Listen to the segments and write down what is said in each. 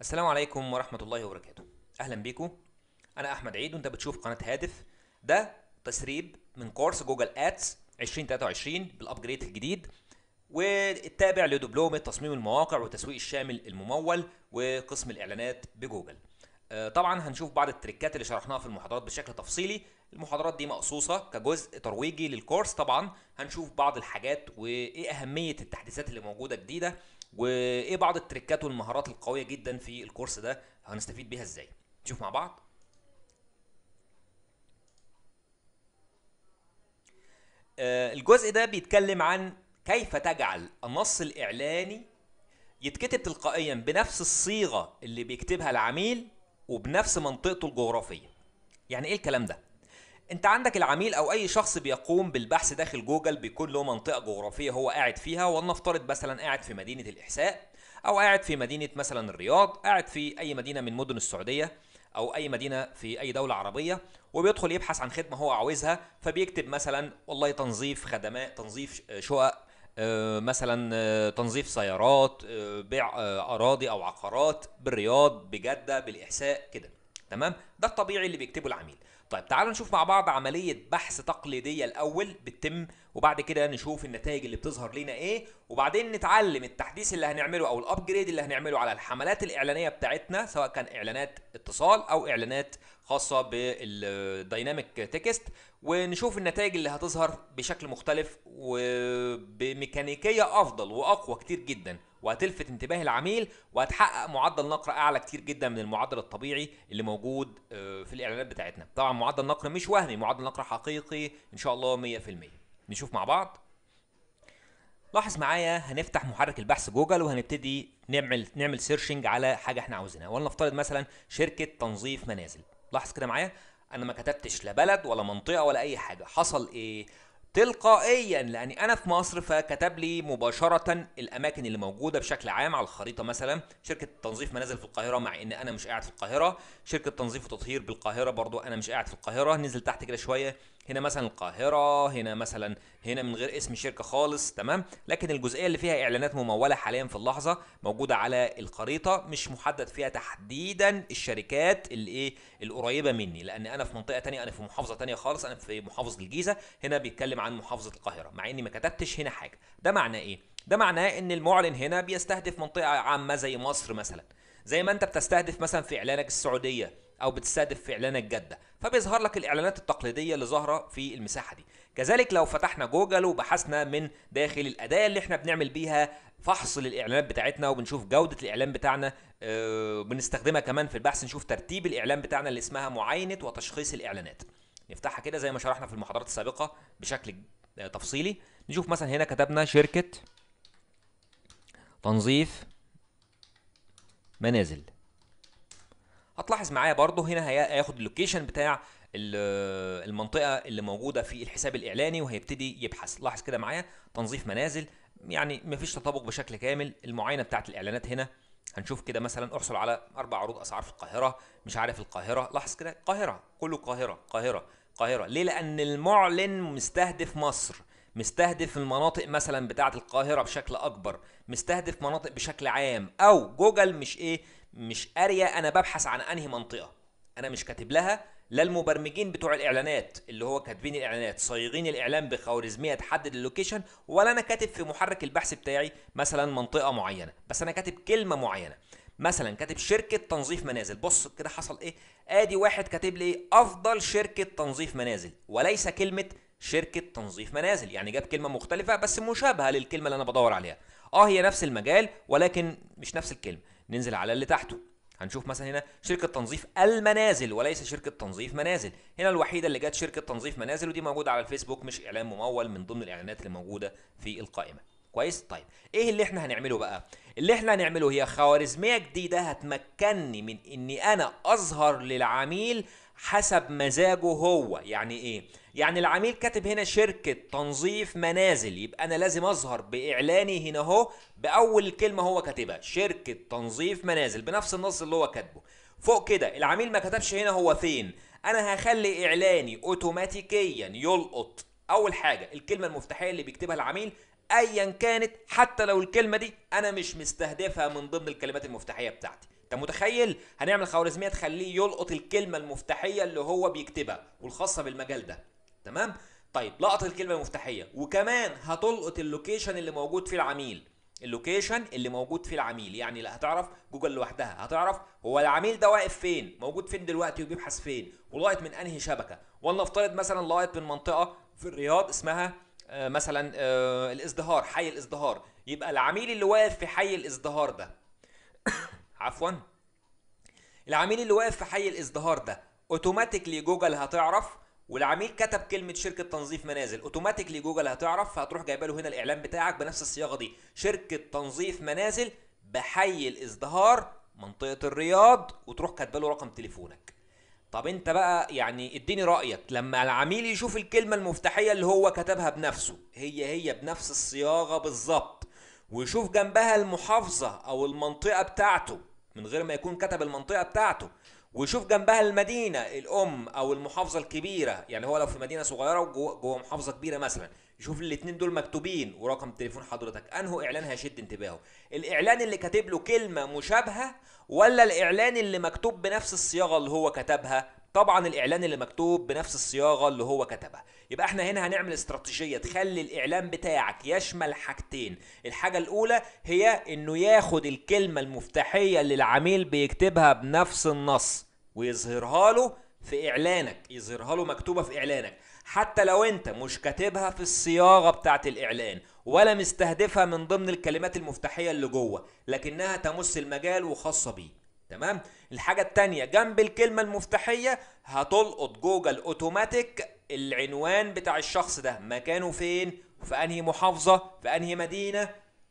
السلام عليكم ورحمة الله وبركاته أهلا بيكم أنا أحمد عيد وأنت بتشوف قناة هادف ده تسريب من كورس جوجل أدس 2023 بالأبجريد الجديد والتابع لدبلومة تصميم المواقع والتسويق الشامل الممول وقسم الإعلانات بجوجل آه، طبعا هنشوف بعض التريكات اللي شرحناها في المحاضرات بشكل تفصيلي المحاضرات دي مقصوصة كجزء ترويجي للكورس طبعا هنشوف بعض الحاجات وإيه أهمية التحديثات اللي موجودة جديدة وايه بعض التريكات والمهارات القويه جدا في الكورس ده هنستفيد بيها ازاي نشوف مع بعض آه، الجزء ده بيتكلم عن كيف تجعل النص الاعلاني يتكتب تلقائيا بنفس الصيغه اللي بيكتبها العميل وبنفس منطقته الجغرافيه يعني ايه الكلام ده انت عندك العميل او اي شخص بيقوم بالبحث داخل جوجل بيكون له منطقه جغرافيه هو قاعد فيها ولنفترض مثلا قاعد في مدينه الاحساء او قاعد في مدينه مثلا الرياض قاعد في اي مدينه من مدن السعوديه او اي مدينه في اي دوله عربيه وبيدخل يبحث عن خدمه هو عاوزها فبيكتب مثلا والله تنظيف خدمات تنظيف شقق آه، مثلا آه، تنظيف سيارات آه، بيع اراضي او عقارات بالرياض بجده بالاحساء كده تمام ده الطبيعي اللي بيكتبه العميل طيب تعالوا نشوف مع بعض عملية بحث تقليدية الأول بتتم وبعد كده نشوف النتائج اللي بتظهر لينا إيه وبعدين نتعلم التحديث اللي هنعمله أو الأبجريد اللي هنعمله على الحملات الإعلانية بتاعتنا سواء كان إعلانات اتصال أو إعلانات خاصة بالديناميك تكست ونشوف النتائج اللي هتظهر بشكل مختلف وبميكانيكية أفضل وأقوى كتير جداً وهتلفت انتباه العميل وهتحقق معدل نقر اعلى كتير جدا من المعدل الطبيعي اللي موجود آه، في الاعلانات بتاعتنا طبعا معدل نقر مش وهمي معدل نقر حقيقي ان شاء الله 100% نشوف مع بعض لاحظ معايا هنفتح محرك البحث جوجل وهنبتدي نعمل نعمل سيرشنج على حاجه احنا عاوزينها ولنفترض مثلا شركه تنظيف منازل لاحظ كده معايا انا ما كتبتش لا بلد ولا منطقه ولا اي حاجه حصل ايه تلقائيا لاني انا في مصر فكتب لي مباشره الاماكن اللي موجوده بشكل عام على الخريطه مثلا شركه تنظيف منازل في القاهره مع ان انا مش قاعد في القاهره شركه تنظيف وتطهير بالقاهره برضو انا مش قاعد في القاهره نزل تحت كده شويه هنا مثلا القاهره هنا مثلا هنا من غير اسم شركة خالص تمام لكن الجزئيه اللي فيها اعلانات مموله حاليا في اللحظه موجوده على الخريطه مش محدد فيها تحديدا الشركات اللي ايه القريبه مني لان انا في منطقه تانية انا في محافظه تانية خالص انا في محافظه الجيزه هنا بيتكلم عن محافظه القاهره مع اني ما كتبتش هنا حاجه ده معناه ايه ده معناه ان المعلن هنا بيستهدف منطقه عامه زي مصر مثلا زي ما انت بتستهدف مثلا في اعلانك السعوديه او بتستهدف في اعلانك جاده فبيظهر لك الاعلانات التقليديه اللي ظاهره في المساحه دي كذلك لو فتحنا جوجل وبحثنا من داخل الاداه اللي احنا بنعمل بيها فحص للاعلانات بتاعتنا وبنشوف جوده الاعلان بتاعنا آه، بنستخدمها كمان في البحث نشوف ترتيب الاعلان بتاعنا اللي اسمها معاينه وتشخيص الاعلانات نفتحها كده زي ما شرحنا في المحاضرات السابقه بشكل آه، تفصيلي نشوف مثلا هنا كتبنا شركه تنظيف منازل هتلاحظ معايا برضو هنا هياخد اللوكيشن بتاع المنطقه اللي موجوده في الحساب الاعلاني وهيبتدي يبحث لاحظ كده معايا تنظيف منازل يعني مفيش تطابق بشكل كامل المعاينه بتاعت الاعلانات هنا هنشوف كده مثلا احصل على اربع عروض اسعار في القاهره مش عارف القاهره لاحظ كده القاهره كله القاهره القاهره القاهره ليه لان المعلن مستهدف مصر مستهدف المناطق مثلا بتاعت القاهره بشكل اكبر مستهدف مناطق بشكل عام او جوجل مش ايه مش قاريه انا ببحث عن انهي منطقه انا مش كاتب لها لا المبرمجين بتوع الاعلانات اللي هو كاتبين الاعلانات صيغين الاعلان بخوارزميه تحدد اللوكيشن ولا انا كاتب في محرك البحث بتاعي مثلا منطقه معينه بس انا كاتب كلمه معينه مثلا كاتب شركه تنظيف منازل بص كده حصل ايه ادي واحد كاتب لي افضل شركه تنظيف منازل وليس كلمه شركه تنظيف منازل يعني جاب كلمه مختلفه بس مشابهه للكلمه اللي انا بدور عليها اه هي نفس المجال ولكن مش نفس الكلمه ننزل على اللي تحته هنشوف مثلا هنا شركة تنظيف المنازل وليس شركة تنظيف منازل هنا الوحيدة اللي جت شركة تنظيف منازل ودي موجودة على الفيسبوك مش إعلان ممول من ضمن الإعلانات اللي موجودة في القائمة كويس طيب ايه اللي احنا هنعمله بقى اللي احنا هنعمله هي خوارزميه جديده هتمكنني من اني انا اظهر للعميل حسب مزاجه هو يعني ايه يعني العميل كاتب هنا شركة تنظيف منازل يبقى أنا لازم أظهر بإعلاني هنا أهو بأول كلمة هو كاتبها شركة تنظيف منازل بنفس النص اللي هو كاتبه فوق كده العميل ما كتبش هنا هو فين أنا هخلي إعلاني أوتوماتيكيا يلقط أول حاجة الكلمة المفتاحية اللي بيكتبها العميل ايا كانت حتى لو الكلمه دي انا مش مستهدفها من ضمن الكلمات المفتاحيه بتاعتي انت متخيل هنعمل خوارزميه تخليه يلقط الكلمه المفتاحيه اللي هو بيكتبها والخاصه بالمجال ده تمام طيب لقط الكلمه المفتاحيه وكمان هتلقط اللوكيشن اللي موجود في العميل اللوكيشن اللي موجود في العميل يعني لا هتعرف جوجل لوحدها هتعرف هو العميل ده واقف فين موجود فين دلوقتي وبيبحث فين ولغايه من انهي شبكه ولنفترض مثلا لغايه من منطقه في الرياض اسمها آه، مثلا آه، الازدهار حي الازدهار يبقى العميل اللي واقف في حي الازدهار ده عفوا العميل اللي واقف في حي الازدهار ده اوتوماتيكلي جوجل هتعرف والعميل كتب كلمه شركه تنظيف منازل اوتوماتيكلي جوجل هتعرف فهتروح جايبه له هنا الاعلان بتاعك بنفس الصياغه دي شركه تنظيف منازل بحي الازدهار منطقه الرياض وتروح كاتبه له رقم تليفونك طب انت بقى يعني اديني رايك لما العميل يشوف الكلمه المفتاحيه اللي هو كتبها بنفسه هي هي بنفس الصياغه بالظبط ويشوف جنبها المحافظه او المنطقه بتاعته من غير ما يكون كتب المنطقه بتاعته ويشوف جنبها المدينه الام او المحافظه الكبيره يعني هو لو في مدينه صغيره وجوه محافظه كبيره مثلا شوف الاثنين دول مكتوبين ورقم تليفون حضرتك انه اعلان هيشد انتباهه الاعلان اللي كاتب له كلمه مشابهه ولا الاعلان اللي مكتوب بنفس الصياغه اللي هو كتبها طبعا الاعلان اللي مكتوب بنفس الصياغه اللي هو كتبها يبقى احنا هنا هنعمل استراتيجيه تخلي الاعلان بتاعك يشمل حاجتين الحاجه الاولى هي انه ياخد الكلمه المفتاحيه اللي العميل بيكتبها بنفس النص ويظهرها له في اعلانك يظهرها له مكتوبه في اعلانك حتى لو انت مش كاتبها في الصياغه بتاعه الاعلان ولا مستهدفها من ضمن الكلمات المفتاحيه اللي جوه لكنها تمس المجال وخاصه بيه تمام الحاجه الثانيه جنب الكلمه المفتاحيه هتلقط جوجل اوتوماتيك العنوان بتاع الشخص ده مكانه فين في انهي محافظه في انهي مدينه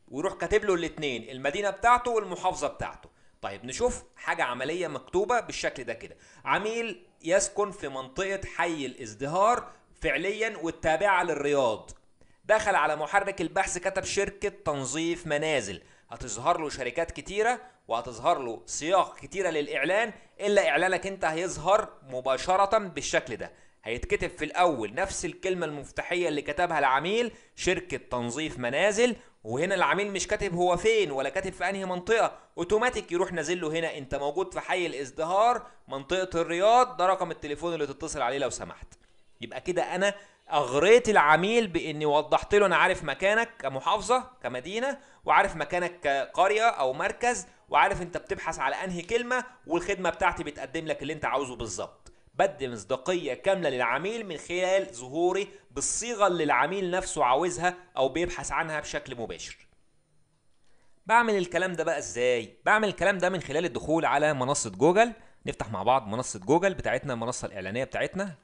ويروح كاتب له الاثنين المدينه بتاعته والمحافظه بتاعته طيب نشوف حاجه عمليه مكتوبه بالشكل ده كده عميل يسكن في منطقه حي الازدهار فعليا والتابعة للرياض دخل على محرك البحث كتب شركة تنظيف منازل هتظهر له شركات كتيرة وهتظهر له سياق كتيرة للإعلان إلا إعلانك أنت هيظهر مباشرة بالشكل ده هيتكتب في الأول نفس الكلمة المفتاحية اللي كتبها العميل شركة تنظيف منازل وهنا العميل مش كاتب هو فين ولا كاتب في انهي منطقه اوتوماتيك يروح نازل له هنا انت موجود في حي الازدهار منطقه الرياض ده رقم التليفون اللي تتصل عليه لو سمحت يبقى كده انا اغريت العميل باني وضحت له انا عارف مكانك كمحافظه كمدينه وعارف مكانك كقريه او مركز وعارف انت بتبحث على انهي كلمه والخدمه بتاعتي بتقدم لك اللي انت عاوزه بالظبط بدي مصداقيه كامله للعميل من خلال ظهوري بالصيغه اللي العميل نفسه عاوزها او بيبحث عنها بشكل مباشر بعمل الكلام ده بقى ازاي بعمل الكلام ده من خلال الدخول على منصه جوجل نفتح مع بعض منصه جوجل بتاعتنا المنصه الاعلانيه بتاعتنا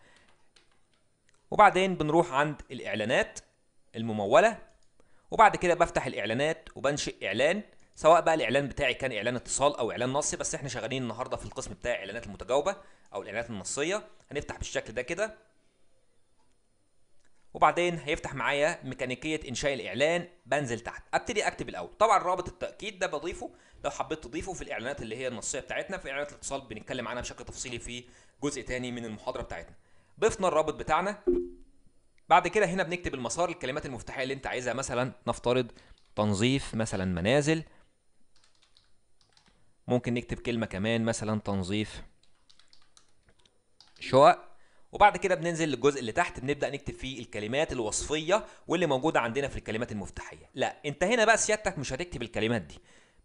وبعدين بنروح عند الاعلانات الممولة وبعد كده بفتح الاعلانات وبنشئ اعلان سواء بقى الاعلان بتاعي كان اعلان اتصال او اعلان نصي بس احنا شغالين النهارده في القسم بتاع الاعلانات المتجاوبة او الاعلانات النصية هنفتح بالشكل ده كده وبعدين هيفتح معايا ميكانيكيه انشاء الاعلان بنزل تحت ابتدي اكتب الاول طبعا رابط التاكيد ده بضيفه لو حبيت تضيفه في الاعلانات اللي هي النصيه بتاعتنا في اعلانات الاتصال بنتكلم عنها بشكل تفصيلي في جزء تاني من المحاضره بتاعتنا ضفنا الرابط بتاعنا بعد كده هنا بنكتب المسار الكلمات المفتاحيه اللي انت عايزها مثلا نفترض تنظيف مثلا منازل ممكن نكتب كلمه كمان مثلا تنظيف شقق وبعد كده بننزل للجزء اللي تحت بنبدا نكتب فيه الكلمات الوصفيه واللي موجوده عندنا في الكلمات المفتاحيه لا انت هنا بقى سيادتك مش هتكتب الكلمات دي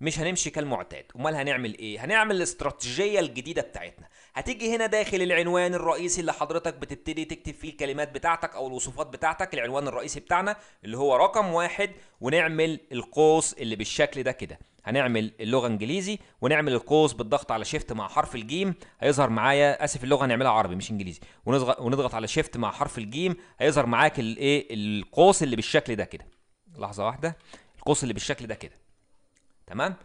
مش هنمشي كالمعتاد امال هنعمل ايه هنعمل الاستراتيجيه الجديده بتاعتنا هتيجي هنا داخل العنوان الرئيسي اللي حضرتك بتبتدي تكتب فيه الكلمات بتاعتك او الوصفات بتاعتك العنوان الرئيسي بتاعنا اللي هو رقم واحد ونعمل القوس اللي بالشكل ده كده هنعمل اللغه انجليزي ونعمل القوس بالضغط على شيفت مع حرف الجيم هيظهر معايا اسف اللغه هنعملها عربي مش انجليزي ونضغط على شيفت مع حرف الجيم هيظهر معاك الايه القوس اللي بالشكل ده كده لحظه واحده القوس اللي بالشكل ده كده تمام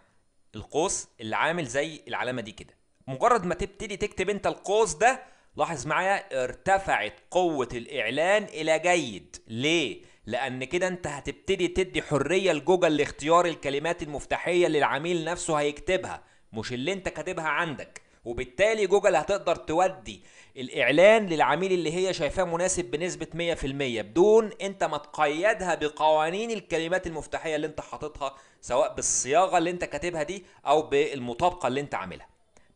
القوس اللي عامل زي العلامه دي كده مجرد ما تبتدي تكتب انت القوس ده لاحظ معايا ارتفعت قوه الاعلان الى جيد ليه لان كده انت هتبتدي تدي حريه لجوجل لاختيار الكلمات المفتاحيه اللي العميل نفسه هيكتبها مش اللي انت كاتبها عندك وبالتالي جوجل هتقدر تودي الاعلان للعميل اللي هي شايفاه مناسب بنسبه 100% بدون انت ما تقيدها بقوانين الكلمات المفتاحيه اللي انت حاططها سواء بالصياغه اللي انت كاتبها دي او بالمطابقه اللي انت عاملها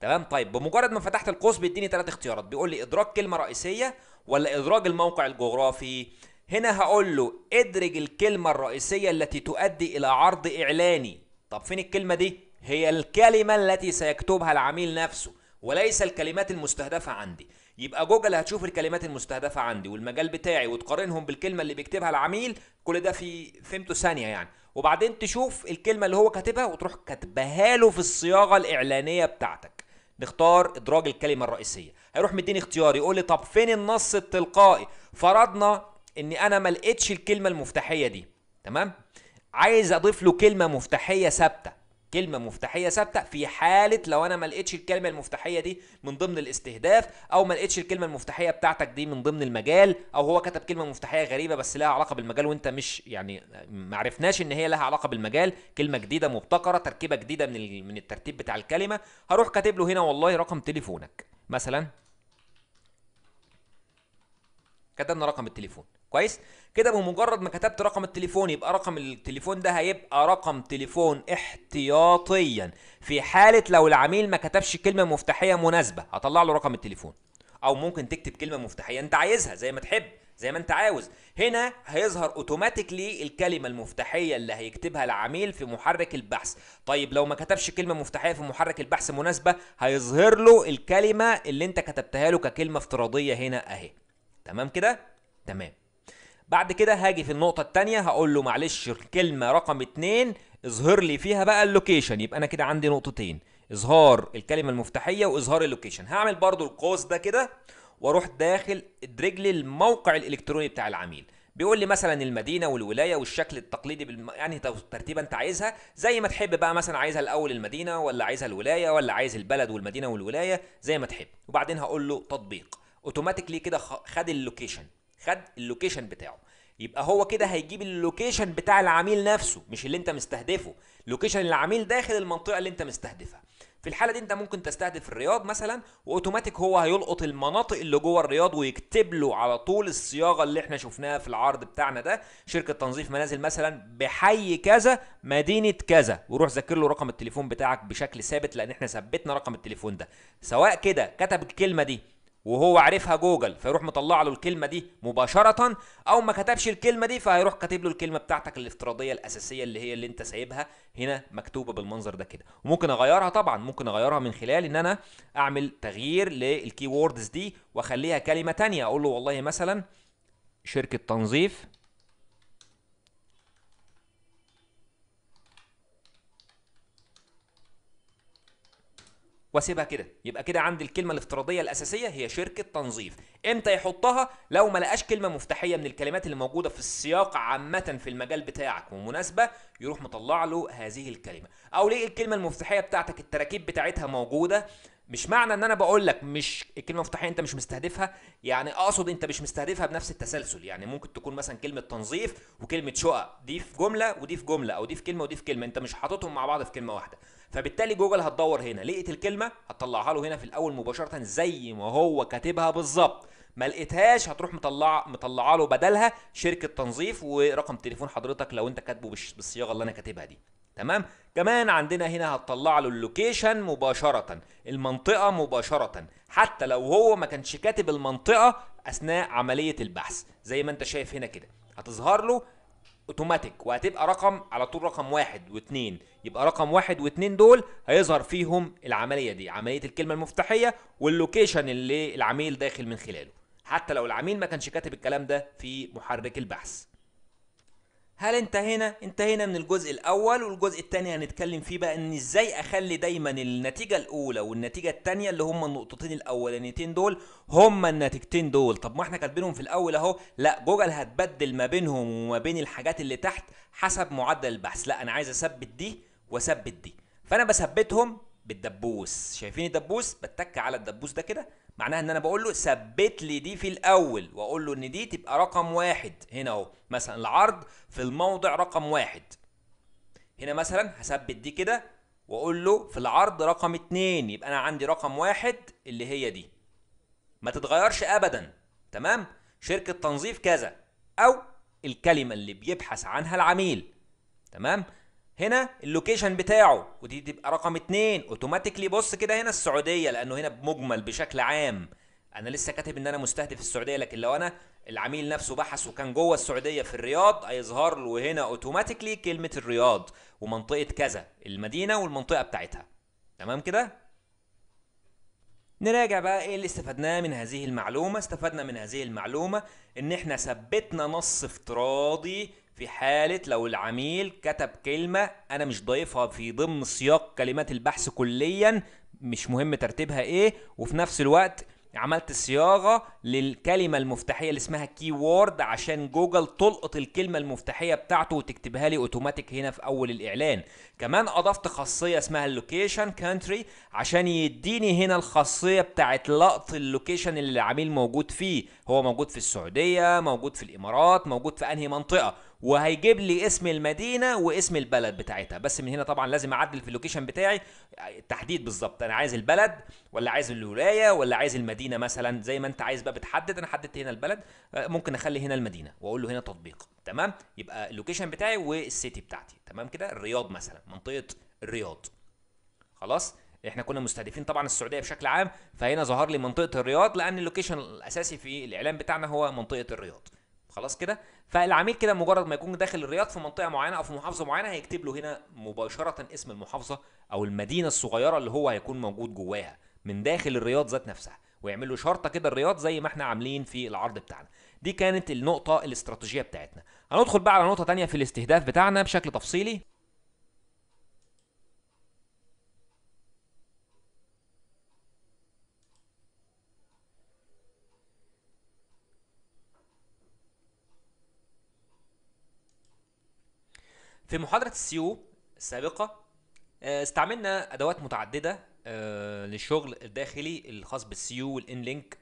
تمام طيب بمجرد ما فتحت القوس بيديني ثلاث اختيارات بيقول لي ادراك كلمه رئيسيه ولا ادراج الموقع الجغرافي هنا هقول له ادرج الكلمه الرئيسيه التي تؤدي الى عرض اعلاني طب فين الكلمه دي هي الكلمه التي سيكتبها العميل نفسه وليس الكلمات المستهدفه عندي يبقى جوجل هتشوف الكلمات المستهدفه عندي والمجال بتاعي وتقارنهم بالكلمه اللي بيكتبها العميل كل ده في فهمته ثانيه يعني وبعدين تشوف الكلمه اللي هو كاتبها وتروح كاتبها له في الصياغه الاعلانيه بتاعتك نختار ادراج الكلمه الرئيسيه هيروح مديني اختيار يقول لي طب فين النص التلقائي فرضنا ان انا ما لقيتش الكلمه المفتاحيه دي تمام عايز اضيف له كلمه مفتاحيه ثابته كلمة مفتاحية ثابتة في حالة لو أنا ما لقيتش الكلمة المفتاحية دي من ضمن الاستهداف أو ما لقيتش الكلمة المفتاحية بتاعتك دي من ضمن المجال أو هو كتب كلمة مفتاحية غريبة بس لها علاقة بالمجال وأنت مش يعني ما عرفناش إن هي لها علاقة بالمجال كلمة جديدة مبتكرة تركيبة جديدة من من الترتيب بتاع الكلمة هروح كاتب له هنا والله رقم تليفونك مثلا كتبنا رقم التليفون كويس كده بمجرد ما كتبت رقم التليفون يبقى رقم التليفون ده هيبقى رقم تليفون احتياطيا في حاله لو العميل ما كتبش كلمه مفتاحيه مناسبه هطلع له رقم التليفون او ممكن تكتب كلمه مفتاحيه انت عايزها زي ما تحب زي ما انت عاوز هنا هيظهر اوتوماتيكلي الكلمه المفتاحيه اللي هيكتبها العميل في محرك البحث طيب لو ما كتبش كلمه مفتاحيه في محرك البحث مناسبه هيظهر له الكلمه اللي انت كتبتها له ككلمه افتراضيه هنا اهي تمام كده تمام بعد كده هاجي في النقطه الثانيه هقول له معلش الكلمه رقم اتنين اظهر لي فيها بقى اللوكيشن يبقى انا كده عندي نقطتين اظهار الكلمه المفتاحيه واظهار اللوكيشن هعمل برضو القوس ده كده واروح داخل رجلي الموقع الالكتروني بتاع العميل بيقول لي مثلا المدينه والولايه والشكل التقليدي بالم... يعني ترتيبه انت عايزها زي ما تحب بقى مثلا عايزها الاول المدينه ولا عايزها الولايه ولا عايز البلد والمدينه والولايه زي ما تحب وبعدين هقول له تطبيق اوتوماتيكلي كده خد اللوكيشن خد اللوكيشن بتاعه يبقى هو كده هيجيب اللوكيشن بتاع العميل نفسه مش اللي انت مستهدفه لوكيشن العميل داخل المنطقه اللي انت مستهدفها في الحاله دي انت ممكن تستهدف الرياض مثلا واوتوماتيك هو هيلقط المناطق اللي جوه الرياض ويكتب له على طول الصياغه اللي احنا شفناها في العرض بتاعنا ده شركه تنظيف منازل مثلا بحي كذا مدينه كذا وروح ذاكر له رقم التليفون بتاعك بشكل ثابت لان احنا ثبتنا رقم التليفون ده سواء كده كتب الكلمه دي وهو عارفها جوجل فيروح مطلع له الكلمه دي مباشره او ما كتبش الكلمه دي فهيروح كاتب له الكلمه بتاعتك الافتراضيه الاساسيه اللي هي اللي انت سايبها هنا مكتوبه بالمنظر ده كده وممكن اغيرها طبعا ممكن اغيرها من خلال ان انا اعمل تغيير للكي ووردز دي واخليها كلمه تانية اقول له والله مثلا شركه تنظيف واسيبها كده يبقى كده عندي الكلمه الافتراضيه الاساسيه هي شركه تنظيف امتى يحطها لو ما لقاش كلمه مفتاحيه من الكلمات اللي موجوده في السياق عامه في المجال بتاعك ومناسبه يروح مطلع له هذه الكلمه او ليه الكلمه المفتاحيه بتاعتك التراكيب بتاعتها موجوده مش معنى ان انا بقول لك مش الكلمه مفتاحيه انت مش مستهدفها يعني اقصد انت مش مستهدفها بنفس التسلسل يعني ممكن تكون مثلا كلمه تنظيف وكلمه شقق دي في جمله ودي في جمله او دي في كلمه ودي في كلمه انت مش حاططهم مع بعض في كلمه واحده فبالتالي جوجل هتدور هنا لقيت الكلمه هتطلعها له هنا في الاول مباشره زي ما هو كاتبها بالظبط ما لقيتهاش هتروح مطلع مطلعه له بدلها شركه تنظيف ورقم تليفون حضرتك لو انت كاتبه بالصياغه اللي انا كاتبها دي تمام كمان عندنا هنا هتطلع له اللوكيشن مباشرة المنطقة مباشرة حتى لو هو ما كانش كاتب المنطقة أثناء عملية البحث زي ما أنت شايف هنا كده هتظهر له اوتوماتيك وهتبقى رقم على طول رقم واحد واثنين يبقى رقم واحد واثنين دول هيظهر فيهم العملية دي عملية الكلمة المفتاحية واللوكيشن اللي العميل داخل من خلاله حتى لو العميل ما كانش كاتب الكلام ده في محرك البحث هل انتهينا؟ انتهينا من الجزء الاول والجزء الثاني هنتكلم فيه بقى ان ازاي اخلي دايما النتيجه الاولى والنتيجه الثانيه اللي هم النقطتين الاولانيتين دول هم النتيجتين دول طب ما احنا كاتبينهم في الاول اهو لا جوجل هتبدل ما بينهم وما بين الحاجات اللي تحت حسب معدل البحث لا انا عايز اثبت دي واثبت دي فانا بثبتهم بالدبوس شايفين الدبوس بتك على الدبوس ده كده معناها ان انا بقول له ثبت لي دي في الاول واقول له ان دي تبقى رقم واحد هنا اهو مثلا العرض في الموضع رقم واحد هنا مثلا هثبت دي كده واقول له في العرض رقم اتنين يبقى انا عندي رقم واحد اللي هي دي ما تتغيرش ابدا تمام شركه تنظيف كذا او الكلمه اللي بيبحث عنها العميل تمام هنا اللوكيشن بتاعه ودي تبقى رقم اتنين اوتوماتيكلي بص كده هنا السعوديه لانه هنا بمجمل بشكل عام انا لسه كاتب ان انا مستهدف السعوديه لكن لو انا العميل نفسه بحث وكان جوه السعوديه في الرياض هيظهر له هنا اوتوماتيكلي كلمه الرياض ومنطقه كذا المدينه والمنطقه بتاعتها تمام كده نراجع بقى ايه اللي استفدناه من هذه المعلومه استفدنا من هذه المعلومه ان احنا ثبتنا نص افتراضي في حالة لو العميل كتب كلمة أنا مش ضايفها في ضمن سياق كلمات البحث كليا مش مهم ترتيبها إيه وفي نفس الوقت عملت صياغة للكلمة المفتاحية اللي اسمها كي وورد عشان جوجل تلقط الكلمة المفتاحية بتاعته وتكتبها لي اوتوماتيك هنا في أول الإعلان كمان أضفت خاصية اسمها اللوكيشن كانتري عشان يديني هنا الخاصية بتاعت لقط اللوكيشن اللي العميل موجود فيه هو موجود في السعودية موجود في الإمارات موجود في أنهي منطقة وهيجيب لي اسم المدينه واسم البلد بتاعتها بس من هنا طبعا لازم اعدل في اللوكيشن بتاعي التحديد بالظبط انا عايز البلد ولا عايز الولايه ولا عايز المدينه مثلا زي ما انت عايز بقى بتحدد انا حددت هنا البلد آه، ممكن اخلي هنا المدينه واقول له هنا تطبيق تمام يبقى اللوكيشن بتاعي والسيتي بتاعتي تمام كده الرياض مثلا منطقه الرياض خلاص احنا كنا مستهدفين طبعا السعوديه بشكل عام فهنا ظهر لي منطقه الرياض لان اللوكيشن الاساسي في الاعلان بتاعنا هو منطقه الرياض خلاص كده فالعميل كده مجرد ما يكون داخل الرياض في منطقه معينه او في محافظه معينه هيكتب له هنا مباشره اسم المحافظه او المدينه الصغيره اللي هو هيكون موجود جواها من داخل الرياض ذات نفسها ويعمل له شرطه كده الرياض زي ما احنا عاملين في العرض بتاعنا دي كانت النقطه الاستراتيجيه بتاعتنا هندخل بقى على نقطه ثانيه في الاستهداف بتاعنا بشكل تفصيلي في محاضرة السيو السابقة آه، استعملنا أدوات متعددة آه، للشغل الداخلي الخاص بالسيو والإن لينك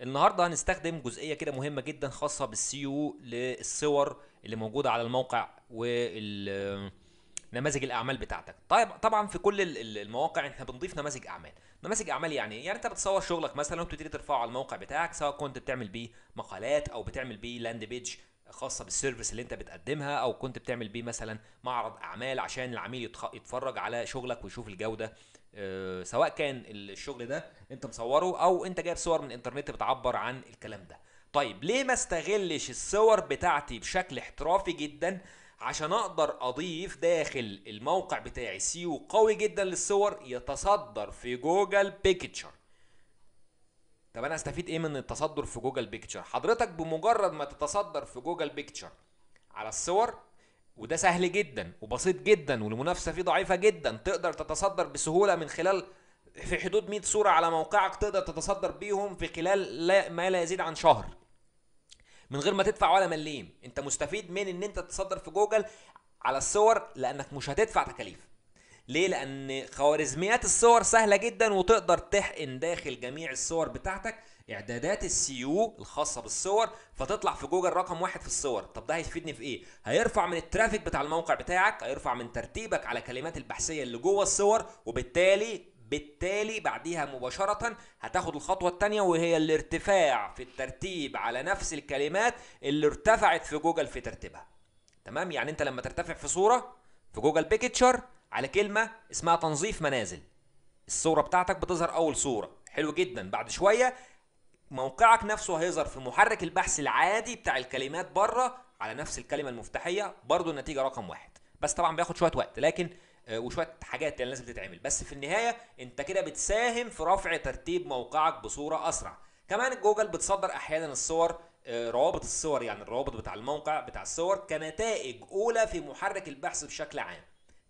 النهارده هنستخدم جزئية كده مهمة جدا خاصة بالسيو للصور اللي موجودة على الموقع وال آه، نماذج الاعمال بتاعتك طيب طبعا في كل المواقع احنا بنضيف نماذج اعمال نماذج اعمال يعني ايه يعني انت بتصور شغلك مثلا وبتبتدي ترفعه على الموقع بتاعك سواء كنت بتعمل بيه مقالات او بتعمل بيه لاند بيج خاصه بالسيرفيس اللي انت بتقدمها او كنت بتعمل بيه مثلا معرض اعمال عشان العميل يتفرج على شغلك ويشوف الجوده آه، سواء كان الشغل ده انت مصوره او انت جايب صور من الانترنت بتعبر عن الكلام ده طيب ليه ما استغلش الصور بتاعتي بشكل احترافي جدا عشان اقدر اضيف داخل الموقع بتاعي سيو قوي جدا للصور يتصدر في جوجل بيكتشر طب انا استفيد ايه من التصدر في جوجل بيكتشر حضرتك بمجرد ما تتصدر في جوجل بيكتشر على الصور وده سهل جدا وبسيط جدا والمنافسه فيه ضعيفه جدا تقدر تتصدر بسهوله من خلال في حدود 100 صوره على موقعك تقدر تتصدر بيهم في خلال لا ما لا يزيد عن شهر من غير ما تدفع ولا مليم انت مستفيد من ان انت تتصدر في جوجل على الصور لانك مش هتدفع تكاليف ليه لان خوارزميات الصور سهله جدا وتقدر تحقن داخل جميع الصور بتاعتك اعدادات السيو الخاصه بالصور فتطلع في جوجل رقم واحد في الصور طب ده هيفيدني في ايه هيرفع من الترافيك بتاع الموقع بتاعك هيرفع من ترتيبك على كلمات البحثيه اللي جوه الصور وبالتالي بالتالي بعديها مباشرة هتاخد الخطوة الثانية وهي الارتفاع في الترتيب على نفس الكلمات اللي ارتفعت في جوجل في ترتيبها تمام يعني انت لما ترتفع في صورة في جوجل بيكتشر على كلمه اسمها تنظيف منازل الصوره بتاعتك بتظهر اول صوره حلو جدا بعد شويه موقعك نفسه هيظهر في محرك البحث العادي بتاع الكلمات بره على نفس الكلمه المفتاحيه برضو النتيجه رقم واحد بس طبعا بياخد شويه وقت لكن آه، وشويه حاجات يعني لازم تتعمل بس في النهايه انت كده بتساهم في رفع ترتيب موقعك بصوره اسرع كمان جوجل بتصدر احيانا الصور آه، روابط الصور يعني الروابط بتاع الموقع بتاع الصور كنتائج اولى في محرك البحث بشكل عام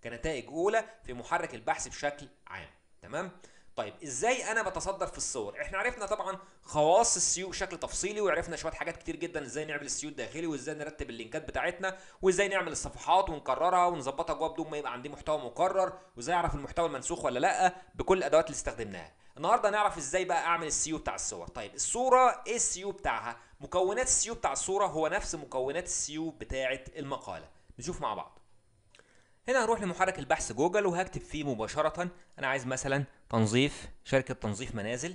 كنتائج اولى في محرك البحث بشكل عام تمام طيب ازاي انا بتصدر في الصور احنا عرفنا طبعا خواص السيو بشكل تفصيلي وعرفنا شويه حاجات كتير جدا ازاي نعمل السيو الداخلي وازاي نرتب اللينكات بتاعتنا وازاي نعمل الصفحات ونكررها ونظبطها جوه بدون ما يبقى عندي محتوى مكرر وازاي اعرف المحتوى المنسوخ ولا لا بكل الادوات اللي استخدمناها النهارده نعرف ازاي بقى اعمل السيو بتاع الصور طيب الصوره ايه السيو بتاعها مكونات السيو بتاع الصوره هو نفس مكونات السيو بتاعه المقاله نشوف مع بعض هنا هروح لمحرك البحث جوجل وهكتب فيه مباشرة أنا عايز مثلا تنظيف شركة تنظيف منازل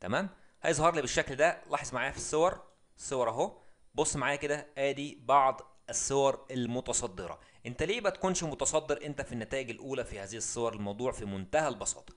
تمام هيظهر لي بالشكل ده لاحظ معايا في الصور الصور أهو بص معايا كده آدي بعض الصور المتصدرة انت ليه بتكونش متصدر انت في النتائج الاولى في هذه الصور الموضوع في منتهى البساطة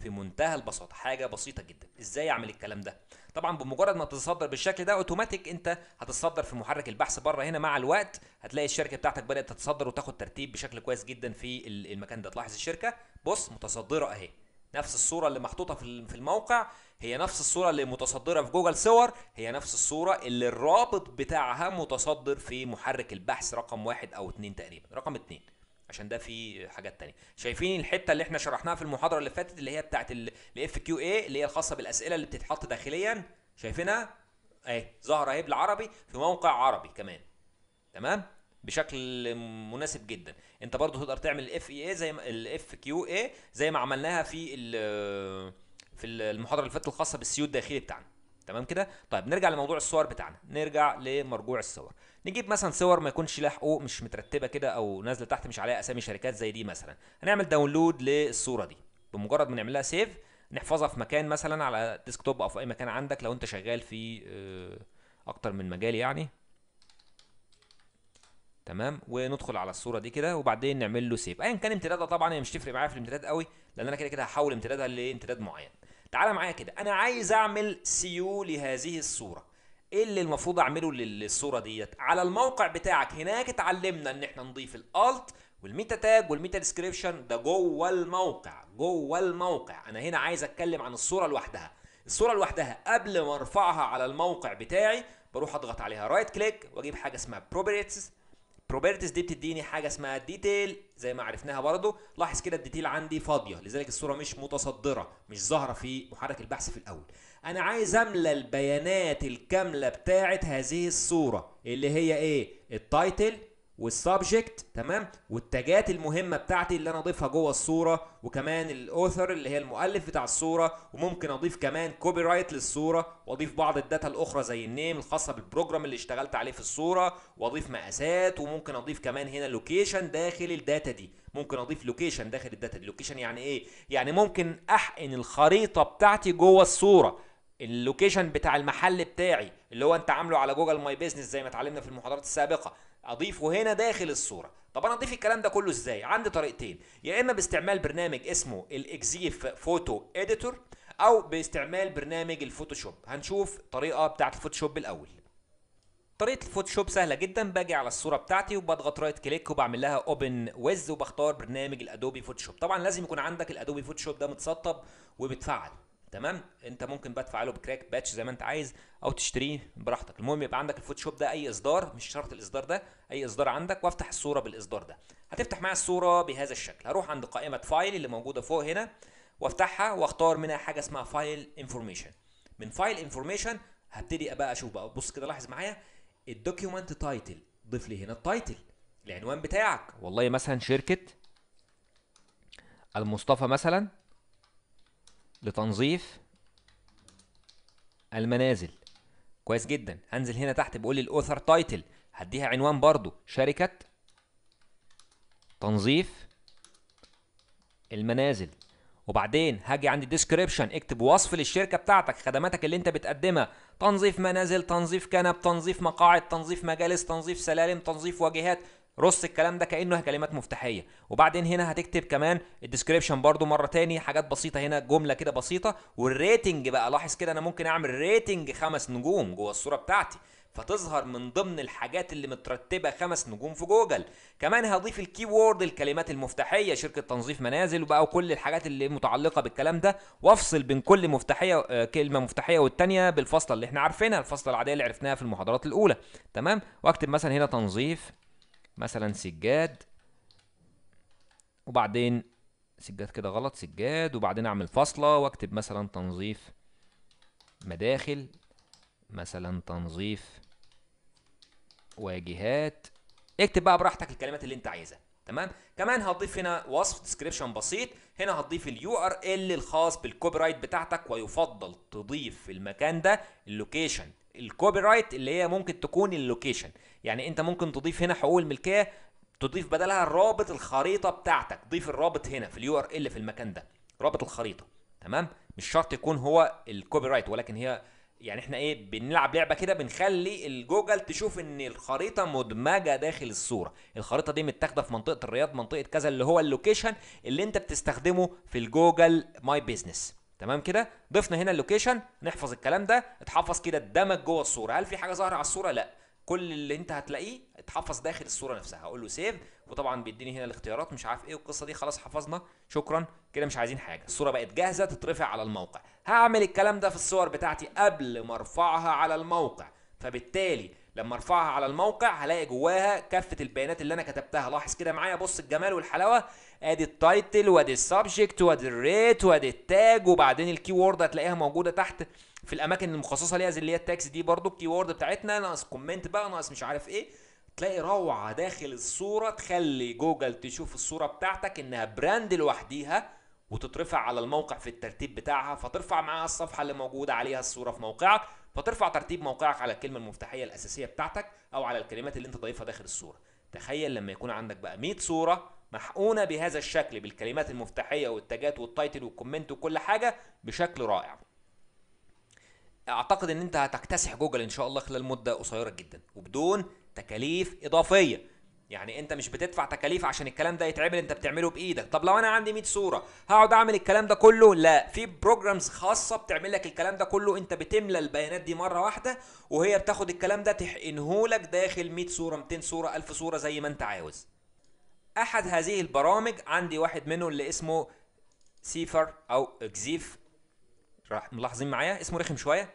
في منتهى البساطه حاجه بسيطه جدا ازاي اعمل الكلام ده طبعا بمجرد ما تتصدر بالشكل ده اوتوماتيك انت هتتصدر في محرك البحث بره هنا مع الوقت هتلاقي الشركه بتاعتك بدات تتصدر وتاخد ترتيب بشكل كويس جدا في المكان ده تلاحظ الشركه بص متصدره اهي نفس الصوره اللي محطوطه في الموقع هي نفس الصوره اللي متصدره في جوجل صور هي نفس الصوره اللي الرابط بتاعها متصدر في محرك البحث رقم واحد او اتنين تقريبا رقم اتنين عشان ده في حاجات تانية شايفين الحته اللي احنا شرحناها في المحاضره اللي فاتت اللي هي بتاعه الاف كيو اي اللي هي الخاصه بالاسئله اللي بتتحط داخليا شايفينها اهي ظاهره اهي بالعربي في موقع عربي كمان تمام بشكل مناسب جدا انت برضو تقدر تعمل الاف اي e زي ما الاف كيو اي زي ما عملناها في في المحاضره اللي فاتت الخاصه بالسيو الداخلي بتاعنا تمام كده طيب نرجع لموضوع الصور بتاعنا نرجع لمرجوع الصور نجيب مثلا صور ما يكونش لها حقوق مش مترتبه كده او نازله تحت مش عليها اسامي شركات زي دي مثلا هنعمل داونلود للصوره دي بمجرد ما نعمل لها سيف نحفظها في مكان مثلا على ديسكتوب او في اي مكان عندك لو انت شغال في آه، اكتر من مجال يعني تمام وندخل على الصوره دي كده وبعدين نعمل له سيف ايا كان امتدادها طبعا هي مش تفرق معايا في الامتداد قوي لان انا كده كده هحول امتدادها لامتداد معين تعالى معايا كده انا عايز اعمل سيو لهذه الصوره ايه اللي المفروض اعمله للصوره ديت على الموقع بتاعك هناك اتعلمنا ان احنا نضيف الالت والميتا تاج والميتا ديسكريبشن ده جوه الموقع جوه الموقع انا هنا عايز اتكلم عن الصوره لوحدها الصوره لوحدها قبل ما ارفعها على الموقع بتاعي بروح اضغط عليها رايت كليك واجيب حاجه اسمها بروبرتيز البروبرتيز دي بتديني حاجه اسمها الديتيل زي ما عرفناها برضو لاحظ كده الديتيل عندي فاضيه لذلك الصوره مش متصدره مش ظاهره في محرك البحث في الاول انا عايز املى البيانات الكامله بتاعه هذه الصوره اللي هي ايه التايتل والسبجكت تمام والتاجات المهمه بتاعتي اللي انا اضيفها جوه الصوره وكمان الاوثر اللي هي المؤلف بتاع الصوره وممكن اضيف كمان كوبي رايت للصوره واضيف بعض الداتا الاخرى زي النيم الخاصه بالبروجرام اللي اشتغلت عليه في الصوره واضيف مقاسات وممكن اضيف كمان هنا لوكيشن داخل الداتا دي ممكن اضيف لوكيشن داخل الداتا دي لوكيشن يعني ايه يعني ممكن احقن الخريطه بتاعتي جوه الصوره اللوكيشن بتاع المحل بتاعي اللي هو انت عامله على جوجل ماي بيزنس زي ما اتعلمنا في المحاضرات السابقه اضيفه هنا داخل الصوره طب انا اضيف الكلام ده كله ازاي عندي طريقتين يا اما باستعمال برنامج اسمه الاكزيف فوتو اديتور او باستعمال برنامج الفوتوشوب هنشوف الطريقه بتاعه الفوتوشوب الاول طريقه الفوتوشوب سهله جدا باجي على الصوره بتاعتي وبضغط رايت كليك وبعمل لها اوبن ويز وبختار برنامج الادوبي فوتوشوب طبعا لازم يكون عندك الادوبي فوتوشوب ده متسطب وبتفعل تمام انت ممكن بقى تفعله بكراك باتش زي ما انت عايز او تشتريه براحتك المهم يبقى عندك الفوتوشوب ده اي اصدار مش شرط الاصدار ده اي اصدار عندك وافتح الصوره بالاصدار ده هتفتح معايا الصوره بهذا الشكل هروح عند قائمه فايل اللي موجوده فوق هنا وافتحها واختار منها حاجه اسمها فايل انفورميشن من فايل انفورميشن هبتدي بقى اشوف بقى بص كده لاحظ معايا الدوكيومنت تايتل ضيف لي هنا التايتل العنوان بتاعك والله مثلا شركه المصطفى مثلا لتنظيف المنازل كويس جدا هنزل هنا تحت بيقول لي الاوثر تايتل هديها عنوان برضو شركه تنظيف المنازل وبعدين هاجي عند الديسكريبشن اكتب وصف للشركه بتاعتك خدماتك اللي انت بتقدمها تنظيف منازل تنظيف كنب تنظيف مقاعد تنظيف مجالس تنظيف سلالم تنظيف واجهات رص الكلام ده كانه كلمات مفتاحيه وبعدين هنا هتكتب كمان الديسكريبشن برده مره تاني حاجات بسيطه هنا جمله كده بسيطه والريتنج بقى لاحظ كده انا ممكن اعمل ريتنج خمس نجوم جوه الصوره بتاعتي فتظهر من ضمن الحاجات اللي مترتبه خمس نجوم في جوجل كمان هضيف الكي وورد الكلمات المفتاحيه شركه تنظيف منازل وبقى وكل الحاجات اللي متعلقه بالكلام ده وافصل بين كل مفتاحيه آه، كلمه مفتاحيه والثانيه بالفاصله اللي احنا عارفينها الفاصله العاديه اللي عرفناها في المحاضرات الاولى تمام واكتب مثلا هنا تنظيف مثلا سجاد وبعدين سجاد كده غلط سجاد وبعدين اعمل فاصله واكتب مثلا تنظيف مداخل مثلا تنظيف واجهات اكتب بقى براحتك الكلمات اللي انت عايزها تمام كمان هتضيف هنا وصف ديسكريبشن بسيط هنا هتضيف اليو ار ال الخاص بالكوبي رايت بتاعتك ويفضل تضيف في المكان ده اللوكيشن الكوبي رايت اللي هي ممكن تكون اللوكيشن يعني انت ممكن تضيف هنا حقوق الملكيه تضيف بدلها رابط الخريطه بتاعتك ضيف الرابط هنا في اليو ار ال في المكان ده رابط الخريطه تمام مش شرط يكون هو الكوبي رايت ولكن هي يعني احنا ايه بنلعب لعبه كده بنخلي الجوجل تشوف ان الخريطه مدمجه داخل الصوره الخريطه دي متاخده في منطقه الرياض منطقه كذا اللي هو اللوكيشن اللي انت بتستخدمه في الجوجل ماي بيزنس تمام كده ضفنا هنا اللوكيشن نحفظ الكلام ده اتحفظ كده اتدمج جوه الصوره هل في حاجه ظاهره على الصوره لا كل اللي انت هتلاقيه اتحفظ داخل الصوره نفسها هقول له سيف وطبعا بيديني هنا الاختيارات مش عارف ايه والقصه دي خلاص حفظنا شكرا كده مش عايزين حاجه الصوره بقت جاهزه تترفع على الموقع هعمل الكلام ده في الصور بتاعتي قبل ما ارفعها على الموقع فبالتالي لما ارفعها على الموقع هلاقي جواها كافه البيانات اللي انا كتبتها لاحظ كده معايا بص الجمال والحلاوه ادي التايتل وادي السبجكت وادي الريت وادي التاج وبعدين الكي وورد هتلاقيها موجوده تحت في الاماكن المخصصه ليها زي اللي هي التاكس دي برده الكي وورد بتاعتنا ناقص كومنت بقى ناقص مش عارف ايه تلاقي روعه داخل الصوره تخلي جوجل تشوف الصوره بتاعتك انها براند لوحديها وتترفع على الموقع في الترتيب بتاعها فترفع معاها الصفحه اللي موجوده عليها الصوره في موقعك فترفع ترتيب موقعك على الكلمه المفتاحيه الاساسيه بتاعتك او على الكلمات اللي انت ضايفها داخل الصوره تخيل لما يكون عندك بقى 100 صوره محقونه بهذا الشكل بالكلمات المفتاحيه والتاجات والتايتل والكومنت وكل حاجه بشكل رائع اعتقد ان انت هتكتسح جوجل ان شاء الله خلال مده قصيره جدا وبدون تكاليف اضافيه يعني انت مش بتدفع تكاليف عشان الكلام ده يتعمل انت بتعمله بايدك طب لو انا عندي 100 صوره هقعد اعمل الكلام ده كله لا في بروجرامز خاصه بتعمل لك الكلام ده كله انت بتملى البيانات دي مره واحده وهي بتاخد الكلام ده تحقنهولك داخل 100 صوره 200 صوره 1000 صوره زي ما انت عاوز احد هذه البرامج عندي واحد منهم اللي اسمه سيفر او اكزيف راح ملاحظين معايا اسمه رخم شويه ذا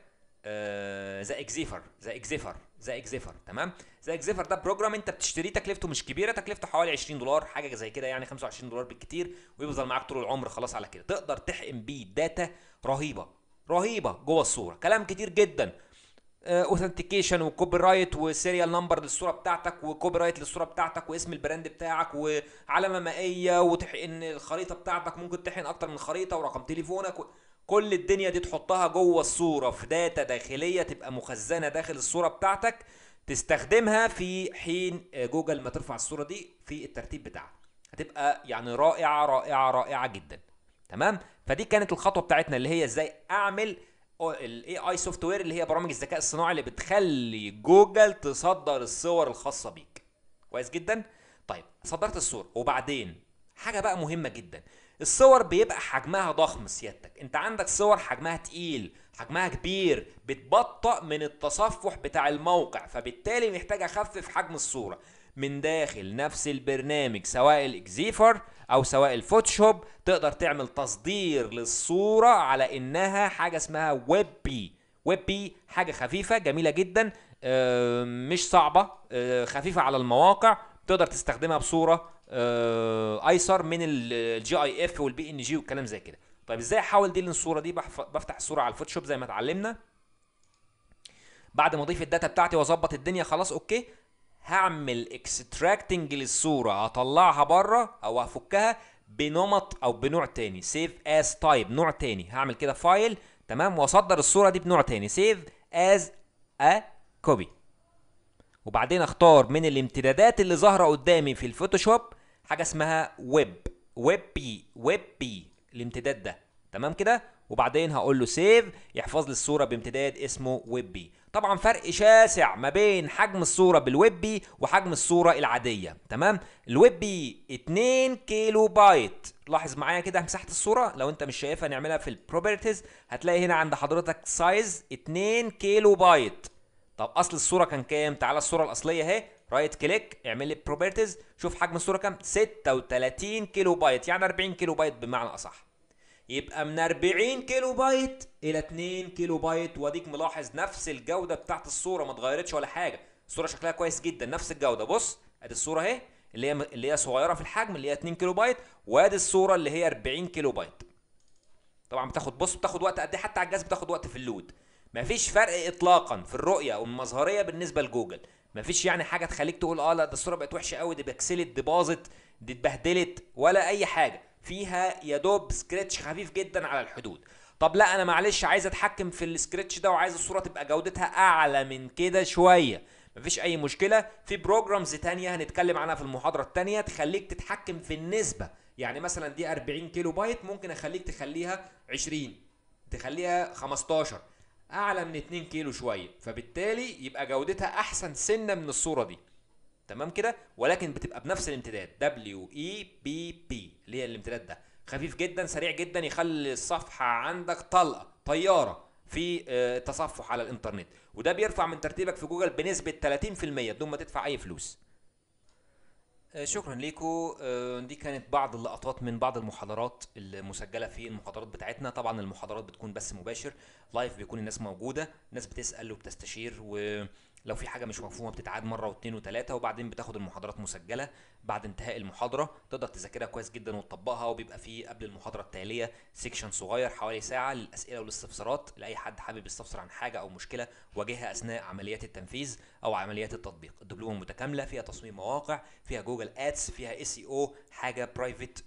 آه، اكزيفر ذا اكزيفر زي اكزيفر تمام زي اكزيفر ده بروجرام انت بتشتريه تكلفته مش كبيره تكلفته حوالي 20 دولار حاجه زي كده يعني 25 دولار بالكتير ويفضل معاك طول العمر خلاص على كده تقدر تحقن بيه داتا رهيبه رهيبه جوه الصوره كلام كتير جدا اوثنتيكيشن وكوبي رايت وسيريال نمبر للصوره بتاعتك وكوبي رايت للصوره بتاعتك واسم البراند بتاعك وعلامه مائيه وتحقن الخريطه بتاعتك ممكن تحقن اكتر من خريطه ورقم تليفونك و... كل الدنيا دي تحطها جوه الصوره في داتا داخليه تبقى مخزنه داخل الصوره بتاعتك تستخدمها في حين آه، جوجل ما ترفع الصوره دي في الترتيب بتاعها هتبقى يعني رائعه رائعه رائعه جدا تمام فدي كانت الخطوه بتاعتنا اللي هي ازاي اعمل الاي اي سوفت وير اللي هي برامج الذكاء الصناعي اللي بتخلي جوجل تصدر الصور الخاصه بيك كويس جدا طيب صدرت الصور وبعدين حاجه بقى مهمه جدا الصور بيبقى حجمها ضخم سيادتك انت عندك صور حجمها تقيل حجمها كبير بتبطأ من التصفح بتاع الموقع فبالتالي محتاج اخفف حجم الصورة من داخل نفس البرنامج سواء الاكزيفر او سواء الفوتوشوب تقدر تعمل تصدير للصورة على انها حاجة اسمها ويب بي ويب بي حاجة خفيفة جميلة جدا آه، مش صعبة آه، خفيفة على المواقع تقدر تستخدمها بصورة آه، ايسر من الجي اي اف والبي ان جي والكلام زي كده طيب ازاي احول دي للصوره دي بفتح الصوره على الفوتوشوب زي ما اتعلمنا بعد ما اضيف الداتا بتاعتي واظبط الدنيا خلاص اوكي هعمل اكستراكتنج للصوره هطلعها بره او هفكها بنمط او بنوع تاني سيف از تايب نوع تاني هعمل كده فايل تمام واصدر الصوره دي بنوع تاني سيف از ا كوبي وبعدين اختار من الامتدادات اللي ظاهره قدامي في الفوتوشوب حاجه اسمها ويب ويب بي ويب بي الامتداد ده تمام كده وبعدين هقول له سيف يحفظ لي الصوره بامتداد اسمه ويب بي طبعا فرق شاسع ما بين حجم الصوره بالويب بي وحجم الصوره العاديه تمام الويب بي 2 كيلو بايت لاحظ معايا كده مساحه الصوره لو انت مش شايفها نعملها في البروبرتيز هتلاقي هنا عند حضرتك سايز 2 كيلو بايت طب اصل الصوره كان كام تعالى الصوره الاصليه اهي رايت كليك اعمل لي بروبرتيز شوف حجم الصوره كام 36 كيلو بايت يعني 40 كيلو بايت بمعنى اصح يبقى من 40 كيلو بايت الى 2 كيلو بايت واديك ملاحظ نفس الجوده بتاعت الصوره ما اتغيرتش ولا حاجه الصوره شكلها كويس جدا نفس الجوده بص ادي الصوره اهي اللي هي اللي هي صغيره في الحجم اللي هي 2 كيلو بايت وادي الصوره اللي هي 40 كيلو بايت طبعا بتاخد بص بتاخد وقت قد ايه حتى على الجهاز بتاخد وقت في اللود مفيش فرق اطلاقا في الرؤيه والمظهريه بالنسبه لجوجل مفيش يعني حاجه تخليك تقول اه لا ده الصوره بقت وحشه قوي دي بكسلت دي باظت دي اتبهدلت ولا اي حاجه فيها يا دوب سكريتش خفيف جدا على الحدود طب لا انا معلش عايز اتحكم في السكريتش ده وعايز الصوره تبقى جودتها اعلى من كده شويه مفيش اي مشكله في بروجرامز تانية هنتكلم عنها في المحاضره التانية تخليك تتحكم في النسبه يعني مثلا دي 40 كيلو بايت ممكن اخليك تخليها 20 تخليها 15 اعلى من 2 كيلو شويه فبالتالي يبقى جودتها احسن سنه من الصوره دي تمام كده ولكن بتبقى بنفس الامتداد دبليو اي بي بي اللي هي الامتداد ده خفيف جدا سريع جدا يخلي الصفحه عندك طلقه طياره في التصفح آه، على الانترنت وده بيرفع من ترتيبك في جوجل بنسبه 30% بدون ما تدفع اي فلوس آه، شكرا ليكو آه، دي كانت بعض اللقطات من بعض المحاضرات المسجله في المحاضرات بتاعتنا طبعا المحاضرات بتكون بس مباشر لايف بيكون الناس موجوده الناس بتسال وبتستشير و لو في حاجه مش مفهومه بتتعاد مره واثنين وثلاثه وبعدين بتاخد المحاضرات مسجله بعد انتهاء المحاضره تقدر تذاكرها كويس جدا وتطبقها وبيبقى في قبل المحاضره التاليه سيكشن صغير حوالي ساعه للاسئله والاستفسارات لاي حد حابب يستفسر عن حاجه او مشكله واجهها اثناء عمليات التنفيذ او عمليات التطبيق الدبلومه متكامله فيها تصميم مواقع فيها جوجل ادس فيها اي او e حاجه برايفت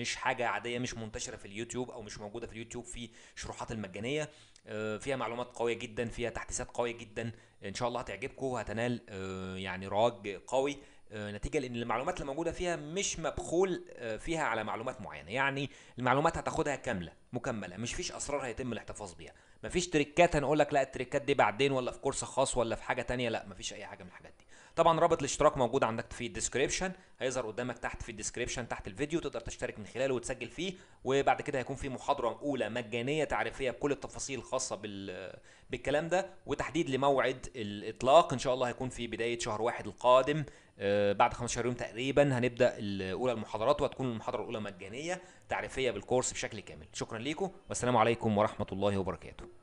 مش حاجه عاديه مش منتشره في اليوتيوب او مش موجوده في اليوتيوب في شروحات المجانيه آه، فيها معلومات قويه جدا فيها تحديثات قويه جدا ان شاء الله هتعجبكم وهتنال آه، يعني رواج قوي آه، نتيجه لان المعلومات اللي موجوده فيها مش مبخول فيها على معلومات معينه يعني المعلومات هتاخدها كامله مكمله مش فيش اسرار هيتم الاحتفاظ بيها مفيش تريكات هنقول لك لا التريكات دي بعدين ولا في كورس خاص ولا في حاجه تانية لا مفيش اي حاجه من الحاجات دي طبعا رابط الاشتراك موجود عندك في الديسكريبشن هيظهر قدامك تحت في الديسكريبشن تحت الفيديو تقدر تشترك من خلاله وتسجل فيه وبعد كده هيكون في محاضره اولى مجانيه تعريفيه بكل التفاصيل الخاصه بال بالكلام ده وتحديد لموعد الاطلاق ان شاء الله هيكون في بدايه شهر واحد القادم آه، بعد 15 يوم تقريبا هنبدا الاولى المحاضرات وهتكون المحاضره الاولى مجانيه تعريفيه بالكورس بشكل كامل شكرا لكم والسلام عليكم ورحمه الله وبركاته